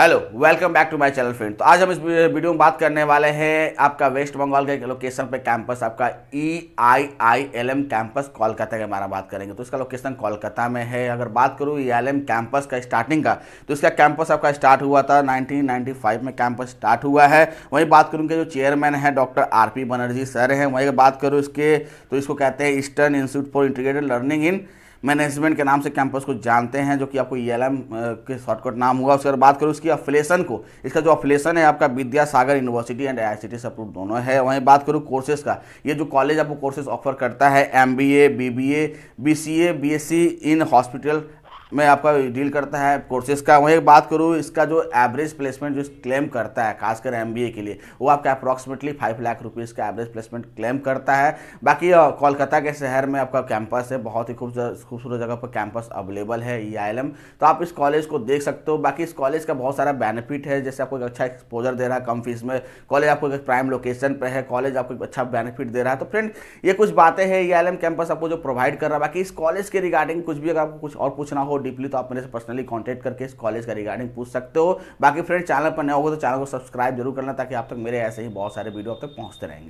hello welcome back to my channel friend तो आज हम इस वीडियो में बात करने वाले हैं आपका वेस्ट बंगाल के लोकेशन पे कैंपस आपका E I I L M campus Kolkata के बारे में बात करेंगे तो इसका लोकेशन कोलकाता में है अगर बात करूँ ई एल एम कैंपस का स्टार्टिंग का तो इसका कैंपस आपका स्टार्ट हुआ था नाइनटीन में कैंपस स्टार्ट हुआ है वहीं बात करूँ कि जो चेयरमैन है doctor R P Banerjee sir हैं वहीं बात करूँ इसके तो इसको कहते हैं eastern institute for integrated learning in management के नाम से कैंपस को जानते हैं जो कि आपको ई e के शॉर्टकट नाम हुआ उसके बाद करूँ उसकी अफिलेशन को इसका जो अफिलेशन है आपका Vidyasagar university and I C approve दोनों है वहीं बात करूँ कोर्सेज का ये जो कॉलेज आपको कोर्सेज ऑफर करता है M B A B B A B C A B S C in hospital में आपका डील करता है कोर्सेज का वहीं बात करूँ इसका जो एवरेज प्लेसमेंट जो क्लेम करता है खासकर एम के लिए वो आपका अप्रॉक्सीमेटली फाइव लाख रुपीज़ का एवरेज प्लेसमेंट क्लेम करता है बाकी कोलकाता के शहर में आपका कैंपस है बहुत ही खूबसूरत जगह पर कैंपस अवेलेबल है ई e तो आप इस कॉलेज को देख सकते हो बाकी इस कॉलेज का बहुत सारा बेनिफिट है जैसे आपको एक अच्छा एक्सपोजर दे रहा है कम फीस में कॉलेज आपको एक प्राइम लोकेशन पर है कॉलेज आपको एक अच्छा बेनिफिट दे रहा है तो फ्रेंड ये कुछ बातें हैं ई e कैंपस आपको जो प्रोवाइड कर रहा है बाकी इस कॉलेज के रिगार्डिंग कुछ भी अगर आपको कुछ और पूछना हो डीपली तो आप मेरे से पर्सनली कॉन्टैक्ट करके इस कॉलेज का रिगार्डिंग पूछ सकते हो बाकी फ्रेंड चैनल पर नए होगा तो चैनल को सब्सक्राइब जरूर करना ताकि आप तक मेरे ऐसे ही बहुत सारे वीडियो आप तक पहुँचते रहेंगे